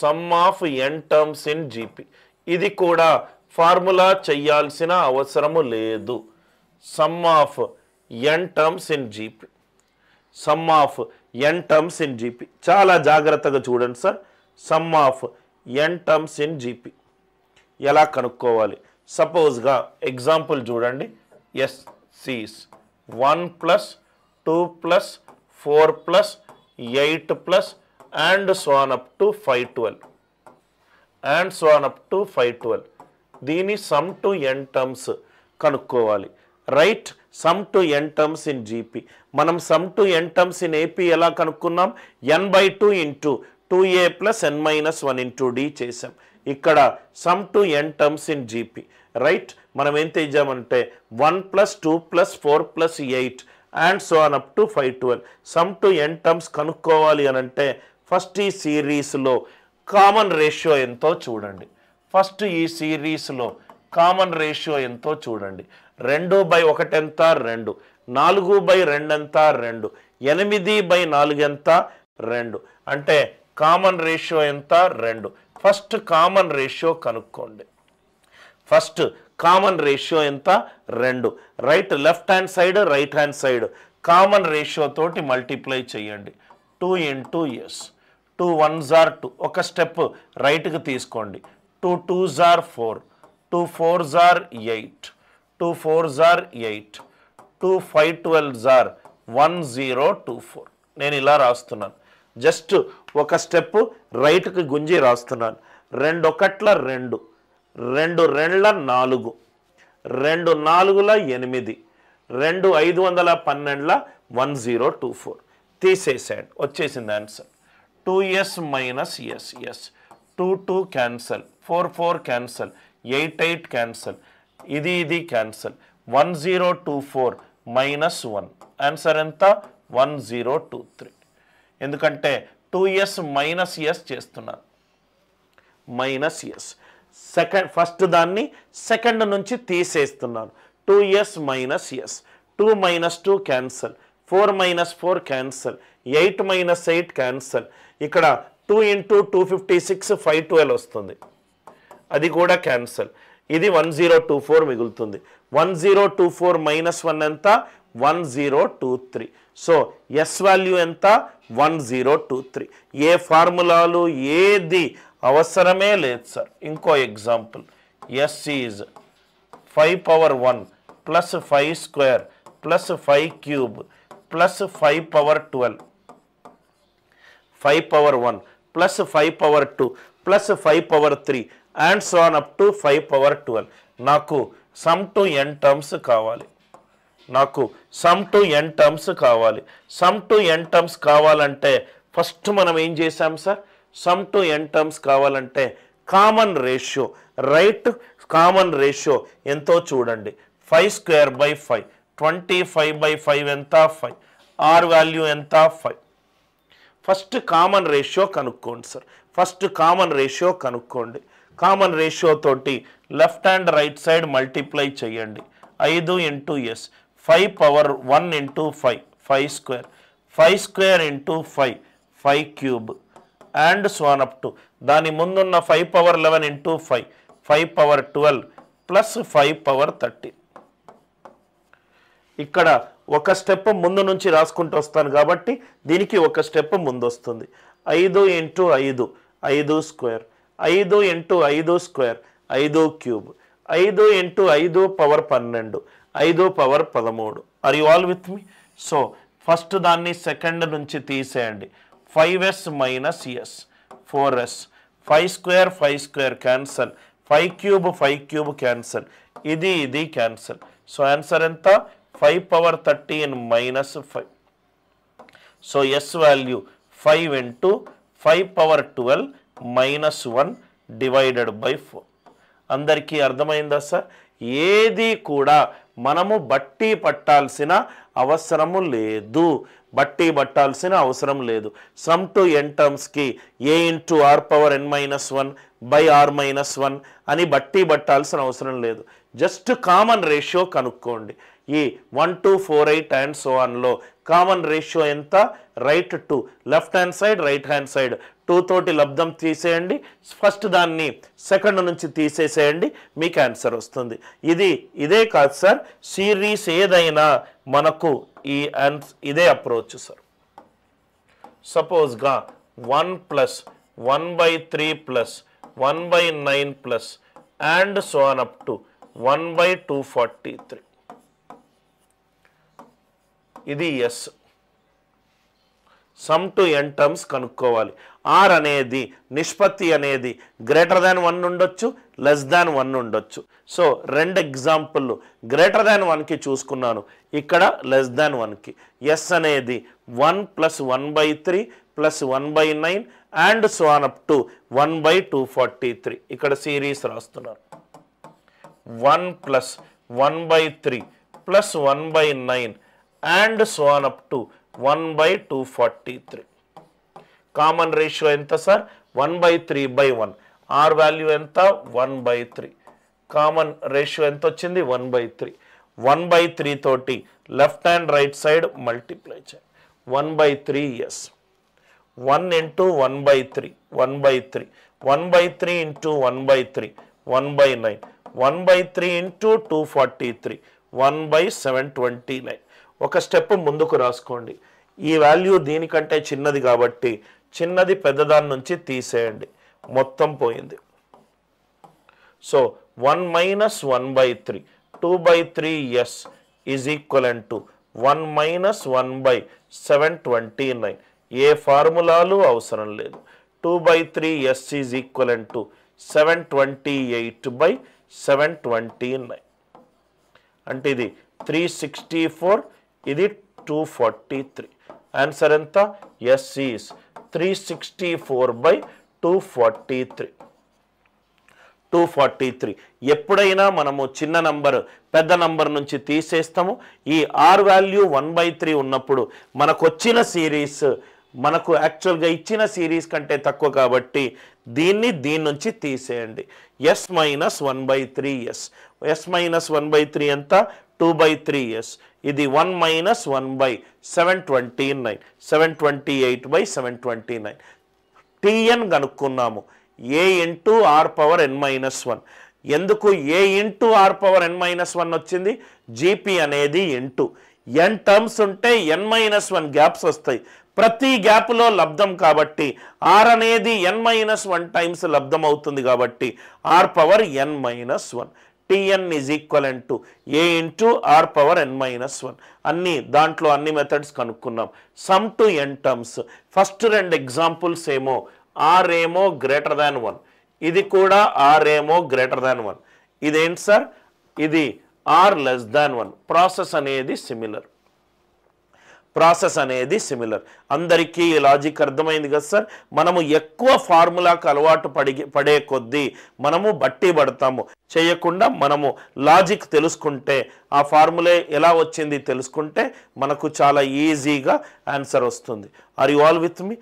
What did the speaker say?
some of n terms in GP ఇది కూడా formula చేయాల్సిన అవసరము లేదు sum of n terms in GP sum of n terms in GP చాలా జాగ్రత్తగా చూడండి sir sum of n terms in GP ఎలా కనుక్కోవాలి సపోజ్గా ఎగ్జాంపుల్ చూడండి S is one plus two plus four plus eight plus and so on up to five twelve and so on up to five twelve దీని sum to n terms కనుక్కోవాలి right sum to n terms in GP మనం sum to n terms in AP ఎలా కనుక్కున్నాం n by two into two A plus n minus one into D చేసాం ఇక్కడ sum to n terms in GP right మనం ఏం తెచ్చామంటే one plus two plus four plus eight and so on up to five twelve sum to n terms కనుక్కోవాలి అనంటే first ఈ సిరీస్లో common ratio ఎంతో చూడండి ఫస్ట్ ఈ సిరీస్లో కామన్ రేషియో ఎంతో చూడండి రెండు బై ఒకటెంత రెండు నాలుగు బై ఎంత రెండు ఎనిమిది బై నాలుగెంత రెండు అంటే కామన్ రేషియో ఎంత రెండు ఫస్ట్ కామన్ రేషియో కనుక్కోండి ఫస్ట్ కామన్ రేషియో ఎంత రెండు right left hand side right hand side common ratio తోటి మల్టిప్లై చేయండి two into S two one జార్ టూ ఒక స్టెప్ రైట్కి తీసుకోండి టూ టూ జార్ ఫోర్ టూ ఫోర్ జార్ ఎయిట్ టూ ఫోర్ జార్ ఎయిట్ టూ ఫైవ్ ట్వెల్వ్ జార్ వన్ జీరో టూ ఫోర్ నేను ఇలా రాస్తున్నాను జస్ట్ ఒక స్టెప్ రైట్కి గుంజి రాస్తున్నాను రెండు ఒకట్ల రెండు రెండు రెండ్ల నాలుగు రెండు నాలుగుల ఎనిమిది రెండు ఐదు వందల పన్నెండుల వన్ జీరో టూ ఫోర్ తీసేసాడు వచ్చేసింది answer two S minus S S two two cancel four four cancel eight eight cancel ఇది ఇది cancel one zero two four minus one answer ఎంత వన్ జీరో టూ త్రీ ఎందుకంటే two S minus S చేస్తున్నారు minus S second first దాన్ని second నుంచి తీసేస్తున్నాను two S minus S two minus two cancel four minus four cancel eight minus eight cancel ఇక్కడ two into two fifty six five twelve వస్తుంది అది కూడా cancel ఇది one zero two four మిగులుతుంది one zero two four minus one ఎంత one zero two three so S value ఎంత one zero two three ఏ ఫార్ములాలు ఏది అవసరమే లేదు సార్ ఇంకో example S is five power one plus five square plus five cube plus five power twelve five power one plus five power two plus five power three and so on up to five power twelve నాకు sum to n terms కావాలి నాకు sum to n terms కావాలి sum to n terms కావాలంటే first మనం ఏం చేసాం sir sum to n terms కావాలంటే common ratio right common ratio ఎంతో చూడండి five square by five twenty five by five ఎంత ఫైవ్ ఆర్ వాల్యూ ఎంత ఫైవ్ ఫస్ట్ కామన్ రేషియో కనుక్కోండి సార్ ఫస్ట్ కామన్ రేషియో కనుక్కోండి కామన్ రేషియో తోటి left and right side multiply చేయండి ఐదు into S five power one into five five square five square into five five cube and so on up to దాని ముందున్న five power eleven into five five power twelve plus five power thirty ఇక్కడ ఒక step ముందు నుంచి రాసుకుంటూ వస్తాను కాబట్టి దీనికి ఒక స్టెప్ ముందు వస్తుంది ఐదు ఇంటూ ఐదు ఐదు స్క్వేర్ ఐదు ఇంటూ ఐదు స్క్వేర్ ఐదు క్యూబ్ ఐదు ఇంటూ ఐదు పవర్ పన్నెండు ఐదు పవర్ పదమూడు are you all with me so first దాన్ని సెకండ్ నుంచి తీసేయండి five S minus S four S five square five square cancel five cube five cube cancel ఇది ఇది క్యాన్సల్ సో ఆన్సర్ ఎంత 5 power 13 minus five so S value five into five power twelve minus one divided by four అందరికీ అర్థమైందా sir ఏది కూడా మనము బట్టి పట్టాల్సిన అవసరము లేదు బట్టి పట్టాల్సిన అవసరం లేదు సమ్ టు ఎన్ టర్మ్స్కి A into R power n minus one by R minus one అని బట్టి పట్టాల్సిన అవసరం లేదు జస్ట్ కామన్ రేషియో కనుక్కోండి ఈ one two four eight and so ఆన్లో కామన్ రేషియో ఎంత right to left hand side right hand side two తోటి లబ్ధం తీసేయండి ఫస్ట్ దాన్ని సెకండ్ నుంచి తీసేసేయండి మీకు ఆన్సర్ వస్తుంది ఇది ఇదే కాదు సార్ సిరీస్ ఏదైనా మనకు ఈ ఇదే అప్రోచ్ సార్ సపోజ్గా one plus one by three plus one by nine plus and so on up to one by two forty three ఇది S sum to n terms కనుక్కోవాలి ఆర్ అనేది నిష్పత్తి అనేది గ్రేటర్ దాన్ వన్ ఉండొచ్చు less than one ఉండొచ్చు so రెండు example greater than వన్కి చూసుకున్నాను ఇక్కడ లెస్ దాన్ వన్కి ఎస్ అనేది one plus one by three plus one by nine and so on up to one by two forty three ఇక్కడ series రాస్తున్నారు one plus one by three plus one by nine and so on up to one by two forty three common ratio ఎంత sir one by three by one R value ఎంత one by three common ratio ఎంత వచ్చింది one by three one by three తోటి left and right side multiply చేయండి one by three S one into one by three one by three one by three into one by three one by nine one by three into two forty three one by seven twenty nine ఒక step ముందుకు రాసుకోండి ఈ value దీనికంటే చిన్నది కాబట్టి చిన్నది పెద్దదాని నుంచి తీసేయండి మొత్తం పోయింది so one minus one by three two by three S is equal to one minus one by seven twenty nine ఏ ఫార్ములాలు అవసరం లేదు two by three S is equal and to seven twenty eight by seven twenty nine అంటే ఇది three sixty four ఇది two forty three answer ఎంత S is three sixty four by two forty three two forty three ఎప్పుడైనా మనము చిన్న number పెద్ద number నుంచి తీసేస్తాము ఈ R value one by three ఉన్నప్పుడు మనకు వచ్చిన సిరీస్ మనకు యాక్చువల్గా ఇచ్చిన సిరీస్ కంటే తక్కువ కాబట్టి దీన్ని దీని నుంచి తీసేయండి S minus one by three S S minus one by three ఎంత టూ బై త్రీ ఎస్ ఇది one minus one by seven twenty nine seven twenty eight by seven twenty nine TN కనుక్కున్నాము A into R power n minus one ఎందుకు A into R power n minus one వచ్చింది GP అనేది into n terms ఉంటే n minus one gaps వస్తాయి ప్రతి గ్యాప్లో లబ్ధం కాబట్టి R అనేది ఎన్ మైనస్ వన్ టైమ్స్ లబ్ధం అవుతుంది కాబట్టి R power n minus one TN is equal and to A into R power n minus one అన్ని దాంట్లో అన్ని మెథడ్స్ కనుక్కున్నాం sum to n terms first రెండు ఎగ్జాంపుల్స్ ఏమో ఆర్ ఏమో గ్రేటర్ దాన్ వన్ ఇది కూడా ఆర్ ఏమో గ్రేటర్ దాన్ వన్ ఇదేంటి సార్ ఇది R less than one process అనేది సిమిలర్ ప్రాసెస్ అనేది సిమిలర్ అందరికీ ఈ లాజిక్ అర్థమైంది కదా సార్ మనము ఎక్కువ ఫార్ములాకు అలవాటు పడి పడే కొద్దీ మనము బట్టి పడతాము చేయకుండా మనము లాజిక్ తెలుసుకుంటే ఆ ఫార్ములే ఎలా వచ్చింది తెలుసుకుంటే మనకు చాలా ఈజీగా ఆన్సర్ వస్తుంది are you all with me